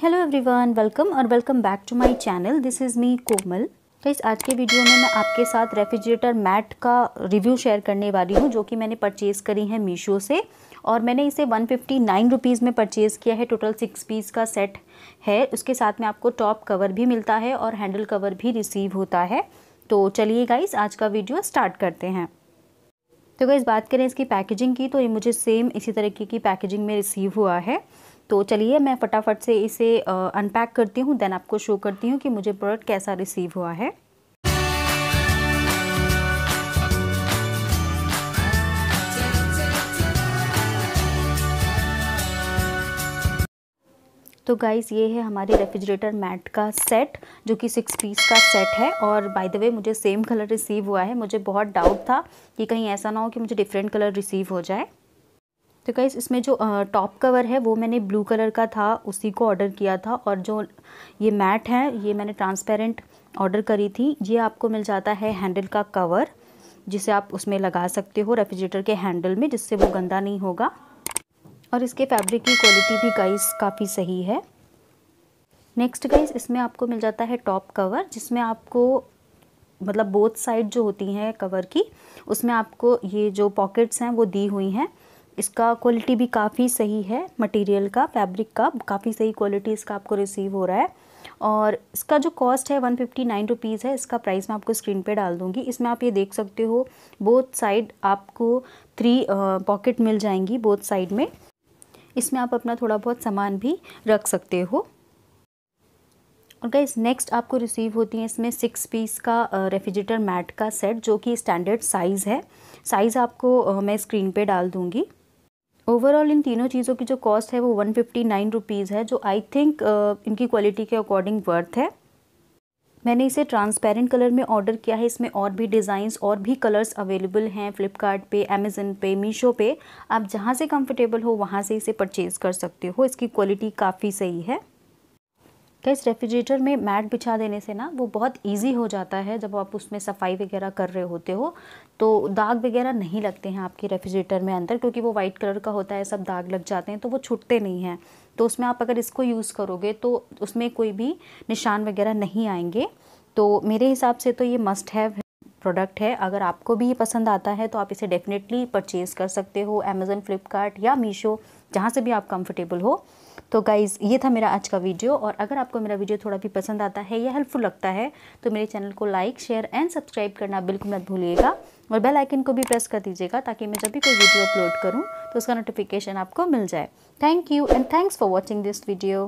hello everyone welcome और welcome back to my channel this is me Komal guys आज के video में मैं आपके साथ रेफ्रिजरेटर मैट का रिव्यू शेयर करने वाली हूँ जो कि मैंने परचेज़ करी है मीशो से और मैंने इसे वन फिफ्टी नाइन रुपीज़ में परचेज़ किया है टोटल सिक्स पीस का सेट है उसके साथ में आपको टॉप कवर भी मिलता है और हैंडल कवर भी रिसीव होता है तो चलिए गाइस आज का वीडियो स्टार्ट करते हैं तो गाइस बात करें इसकी पैकेजिंग की तो ये मुझे सेम इसी तरीके की पैकेजिंग में रिसीव हुआ है तो चलिए मैं फटाफट से इसे अनपैक करती हूँ देन आपको शो करती हूँ कि मुझे प्रोडक्ट कैसा रिसीव हुआ है तो गाइज़ ये है हमारे रेफ्रिजरेटर मैट का सेट जो कि सिक्स पीस का सेट है और बाय द वे मुझे सेम कलर रिसीव हुआ है मुझे बहुत डाउट था कि कहीं ऐसा ना हो कि मुझे डिफरेंट कलर रिसीव हो जाए तो कई इसमें जो टॉप कवर है वो मैंने ब्लू कलर का था उसी को ऑर्डर किया था और जो ये मैट है ये मैंने ट्रांसपेरेंट ऑर्डर करी थी ये आपको मिल जाता है हैंडल का कवर जिसे आप उसमें लगा सकते हो रेफ्रिजरेटर के हैंडल में जिससे वो गंदा नहीं होगा और इसके फैब्रिक की क्वालिटी भी गाइस काफ़ी सही है नेक्स्ट गाइस इसमें आपको मिल जाता है टॉप कवर जिसमें आपको मतलब बोथ साइड जो होती हैं कवर की उसमें आपको ये जो पॉकेट्स हैं वो दी हुई हैं इसका क्वालिटी भी काफ़ी सही है मटेरियल का फैब्रिक का काफ़ी सही क्वालिटी इसका आपको रिसीव हो रहा है और इसका जो कॉस्ट है वन फिफ्टी नाइन रुपीज़ है इसका प्राइस मैं आपको स्क्रीन पे डाल दूँगी इसमें आप ये देख सकते हो बोथ साइड आपको थ्री पॉकेट मिल जाएंगी बोथ साइड में इसमें आप अपना थोड़ा बहुत सामान भी रख सकते हो और गाइस नेक्स्ट आपको रिसीव होती है इसमें सिक्स पीस का रेफ्रिजरेटर मैट का सेट जो कि स्टैंडर्ड साइज़ है साइज़ आपको मैं स्क्रीन पे डाल दूँगी ओवरऑल इन तीनों चीज़ों की जो कॉस्ट है वो वन फिफ्टी नाइन रुपीज़ है जो आई थिंक uh, इनकी क्वालिटी के अकॉर्डिंग वर्थ है मैंने इसे ट्रांसपेरेंट कलर में ऑर्डर किया है इसमें और भी डिज़ाइंस और भी कलर्स अवेलेबल हैं फ्लिपकार्ट पे अमेज़न पे मीशो पे आप जहाँ से कंफर्टेबल हो वहाँ से इसे परचेज़ कर सकते हो इसकी क्वालिटी काफ़ी सही है तो इस रेफ्रिजरेटर में मैट बिछा देने से ना वो बहुत ईजी हो जाता है जब आप उसमें सफाई वगैरह कर रहे होते हो तो दाग वगैरह नहीं लगते हैं आपके रेफ्रिजरेटर में अंदर क्योंकि वो वाइट कलर का होता है सब दाग लग जाते हैं तो वो छुटते नहीं हैं तो उसमें आप अगर इसको यूज़ करोगे तो उसमें कोई भी निशान वगैरह नहीं आएंगे तो मेरे हिसाब से तो ये मस्ट हैव प्रोडक्ट है अगर आपको भी ये पसंद आता है तो आप इसे डेफिनेटली परचेज़ कर सकते हो अमेज़न फ्लिपकार्ट या मीशो जहाँ से भी आप कंफर्टेबल हो तो गाइज़ ये था मेरा आज का वीडियो और अगर आपको मेरा वीडियो थोड़ा भी पसंद आता है या हेल्पफुल लगता है तो मेरे चैनल को लाइक शेयर एंड सब्सक्राइब करना बिल्कुल मत भूलिएगा और बेल आइकन को भी प्रेस कर दीजिएगा ताकि मैं जब भी कोई वीडियो अपलोड करूँ तो उसका नोटिफिकेशन आपको मिल जाए thank you and thanks for watching this video